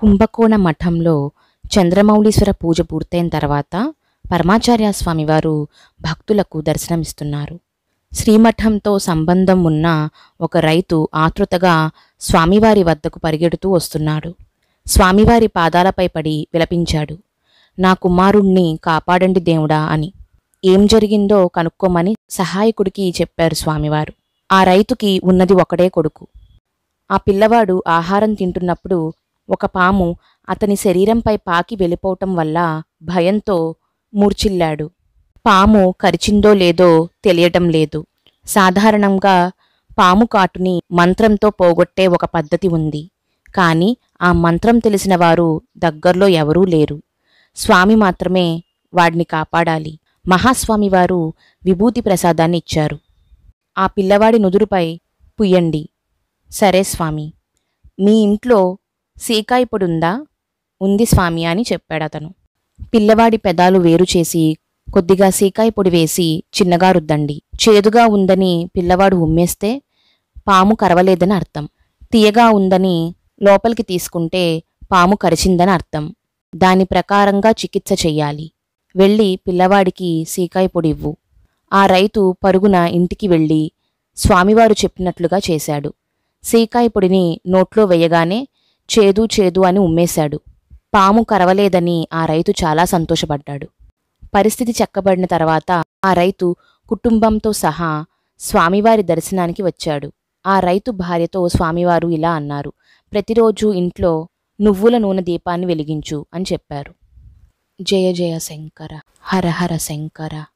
కుంభకోణ మఠంలో చంద్రమౌళీశ్వర పూజ పూర్తయిన తర్వాత పరమాచార్య స్వామివారు భక్తులకు దర్శనమిస్తున్నారు శ్రీమఠంతో సంబంధం ఉన్న ఒక రైతు ఆతృతగా స్వామివారి వద్దకు పరిగెడుతూ వస్తున్నాడు స్వామివారి పాదాలపై పడి విలపించాడు నా కుమారుణ్ణి కాపాడండి దేవుడా అని ఏం జరిగిందో కనుక్కోమని సహాయకుడికి చెప్పారు స్వామివారు ఆ రైతుకి ఉన్నది ఒకడే కొడుకు ఆ పిల్లవాడు ఆహారం తింటున్నప్పుడు ఒక పాము అతని శరీరంపై పాకి వెళ్ళిపోవటం వల్ల భయంతో మూర్చిల్లాడు పాము కరిచిందో లేదో తెలియటం లేదు సాధారణంగా పాము కాటుని మంత్రంతో పోగొట్టే ఒక పద్ధతి ఉంది కానీ ఆ మంత్రం తెలిసిన వారు దగ్గర్లో ఎవరూ లేరు స్వామి మాత్రమే వాడిని కాపాడాలి మహాస్వామి వారు విభూతి ప్రసాదాన్ని ఇచ్చారు ఆ పిల్లవాడి నుదురుపై పుయ్యండి సరే స్వామి మీ ఇంట్లో సీకా ఇప్పుడుందా ఉంది స్వామి అని చెప్పాడు అతను పిల్లవాడి పెదాలు వేరు చేసి కొద్దిగా సీకాయ పొడి వేసి చిన్నగా రుద్దండి చేదుగా ఉందని పిల్లవాడు ఉమ్మేస్తే పాము కరవలేదని అర్థం తీయగా ఉందని లోపలికి తీసుకుంటే పాము కరిచిందని అర్థం దాని ప్రకారంగా చికిత్స చెయ్యాలి వెళ్ళి పిల్లవాడికి సీకాయ పొడి ఇవ్వు ఆ రైతు పరుగున ఇంటికి వెళ్ళి స్వామివారు చెప్పినట్లుగా చేశాడు సీకాయ పొడిని నోట్లో వేయగానే చేదు చేదు అని ఉమ్మేశాడు పాము కరవలేదని ఆ రైతు చాలా సంతోషపడ్డాడు పరిస్థితి చక్కబడిన తర్వాత ఆ రైతు కుటుంబంతో సహా స్వామివారి దర్శనానికి వచ్చాడు ఆ రైతు భార్యతో స్వామివారు ఇలా అన్నారు ప్రతిరోజు ఇంట్లో నువ్వుల నూనె దీపాన్ని వెలిగించు అని చెప్పారు జయ జయ శంకర హర హర శంకర